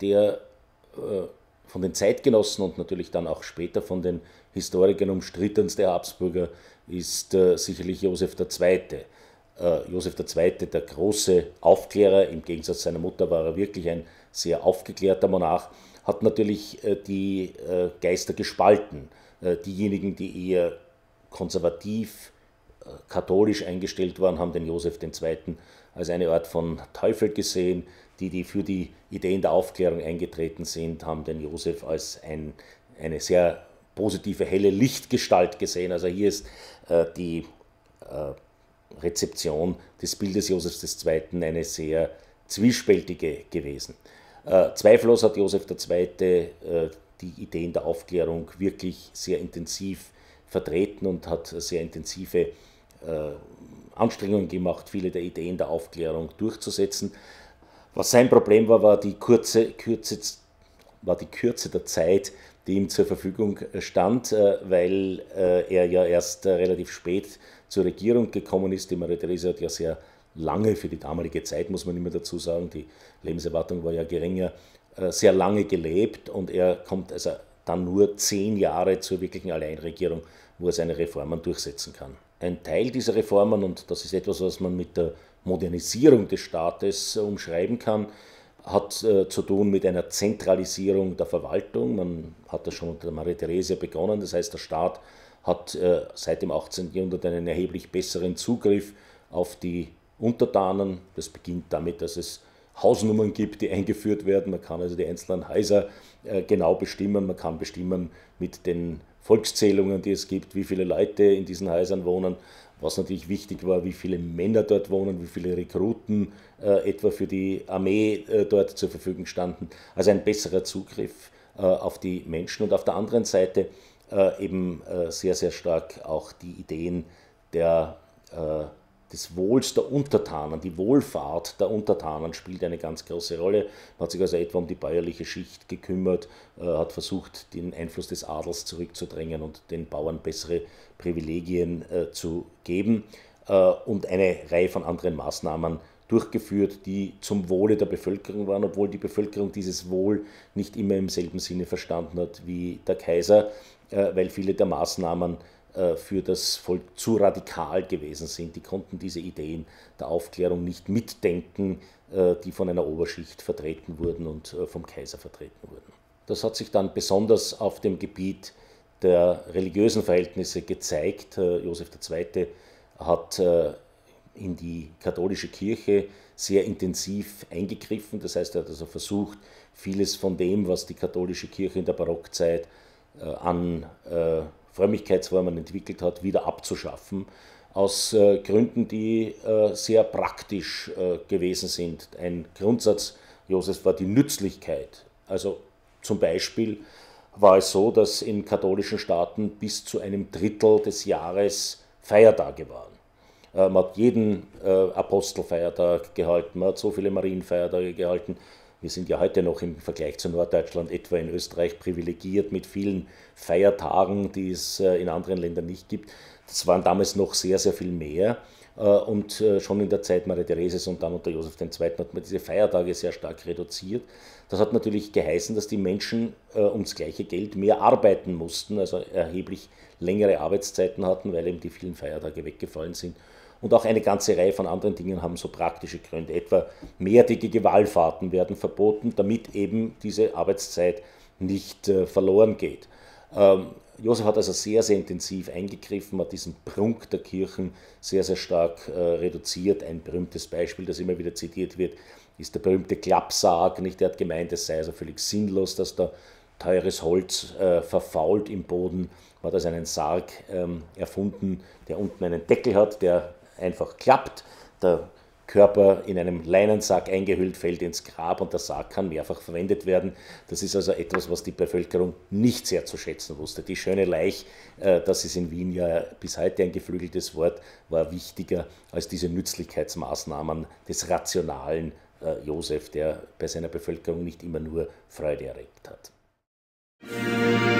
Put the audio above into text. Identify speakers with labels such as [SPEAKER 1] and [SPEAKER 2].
[SPEAKER 1] der äh, von den Zeitgenossen und natürlich dann auch später von den Historikern umstrittenste Habsburger ist äh, sicherlich Josef II. Äh, Josef II., der große Aufklärer, im Gegensatz seiner Mutter war er wirklich ein sehr aufgeklärter Monarch, hat natürlich die Geister gespalten. Diejenigen, die eher konservativ katholisch eingestellt waren, haben den Josef II. als eine Art von Teufel gesehen. Die, die für die Ideen der Aufklärung eingetreten sind, haben den Josef als ein, eine sehr positive, helle Lichtgestalt gesehen. Also hier ist äh, die äh, Rezeption des Bildes Josefs II. eine sehr zwiespältige gewesen. Äh, zweifellos hat Josef II. Äh, die Ideen der Aufklärung wirklich sehr intensiv vertreten und hat sehr intensive äh, Anstrengungen gemacht, viele der Ideen der Aufklärung durchzusetzen. Was sein Problem war, war die kurze, Kürze, war die Kürze der Zeit, die ihm zur Verfügung stand, äh, weil äh, er ja erst relativ spät zur Regierung gekommen ist. Die Maria Therese hat ja sehr lange für die damalige Zeit, muss man immer dazu sagen, die Lebenserwartung war ja geringer, sehr lange gelebt und er kommt also dann nur zehn Jahre zur wirklichen Alleinregierung, wo er seine Reformen durchsetzen kann. Ein Teil dieser Reformen, und das ist etwas, was man mit der Modernisierung des Staates äh, umschreiben kann, hat äh, zu tun mit einer Zentralisierung der Verwaltung. Man hat das schon unter Marie Theresia begonnen. Das heißt, der Staat hat äh, seit dem 18. Jahrhundert einen erheblich besseren Zugriff auf die Untertanen. Das beginnt damit, dass es Hausnummern gibt, die eingeführt werden. Man kann also die einzelnen Häuser äh, genau bestimmen. Man kann bestimmen mit den Volkszählungen, die es gibt, wie viele Leute in diesen Häusern wohnen. Was natürlich wichtig war, wie viele Männer dort wohnen, wie viele Rekruten äh, etwa für die Armee äh, dort zur Verfügung standen. Also ein besserer Zugriff äh, auf die Menschen und auf der anderen Seite äh, eben äh, sehr, sehr stark auch die Ideen der des Wohls der Untertanen, die Wohlfahrt der Untertanen spielt eine ganz große Rolle. Man hat sich also etwa um die bäuerliche Schicht gekümmert, äh, hat versucht, den Einfluss des Adels zurückzudrängen und den Bauern bessere Privilegien äh, zu geben äh, und eine Reihe von anderen Maßnahmen durchgeführt, die zum Wohle der Bevölkerung waren, obwohl die Bevölkerung dieses Wohl nicht immer im selben Sinne verstanden hat wie der Kaiser, äh, weil viele der Maßnahmen äh, für das Volk zu radikal gewesen sind. Die konnten diese Ideen der Aufklärung nicht mitdenken, äh, die von einer Oberschicht vertreten wurden und äh, vom Kaiser vertreten wurden. Das hat sich dann besonders auf dem Gebiet der religiösen Verhältnisse gezeigt. Josef II. hat in die katholische Kirche sehr intensiv eingegriffen. Das heißt, er hat also versucht, vieles von dem, was die katholische Kirche in der Barockzeit an Frömmigkeitsformen entwickelt hat, wieder abzuschaffen. Aus äh, Gründen, die äh, sehr praktisch äh, gewesen sind. Ein Grundsatz Josef war die Nützlichkeit. Also zum Beispiel war es so, dass in katholischen Staaten bis zu einem Drittel des Jahres Feiertage waren. Äh, man hat jeden äh, Apostelfeiertag gehalten, man hat so viele Marienfeiertage gehalten, wir sind ja heute noch im Vergleich zu Norddeutschland etwa in Österreich privilegiert mit vielen Feiertagen, die es äh, in anderen Ländern nicht gibt. Das waren damals noch sehr, sehr viel mehr. Äh, und äh, schon in der Zeit Maria Thereses und dann unter Josef II. hat man diese Feiertage sehr stark reduziert. Das hat natürlich geheißen, dass die Menschen ums gleiche Geld mehr arbeiten mussten, also erheblich längere Arbeitszeiten hatten, weil eben die vielen Feiertage weggefallen sind. Und auch eine ganze Reihe von anderen Dingen haben so praktische Gründe. Etwa mehrtägige Wallfahrten werden verboten, damit eben diese Arbeitszeit nicht äh, verloren geht. Ähm, Josef hat also sehr, sehr intensiv eingegriffen, hat diesen Prunk der Kirchen sehr, sehr stark äh, reduziert. Ein berühmtes Beispiel, das immer wieder zitiert wird, ist der berühmte Klappsarg. Der hat gemeint, es sei also völlig sinnlos, dass da teures Holz äh, verfault im Boden. hat also einen Sarg ähm, erfunden, der unten einen Deckel hat, der einfach klappt. Der Körper in einem Leinensack eingehüllt fällt ins Grab und der Sarg kann mehrfach verwendet werden. Das ist also etwas, was die Bevölkerung nicht sehr zu schätzen wusste. Die schöne Leich, äh, das ist in Wien ja bis heute ein geflügeltes Wort, war wichtiger als diese Nützlichkeitsmaßnahmen des rationalen äh, Josef, der bei seiner Bevölkerung nicht immer nur Freude erregt hat.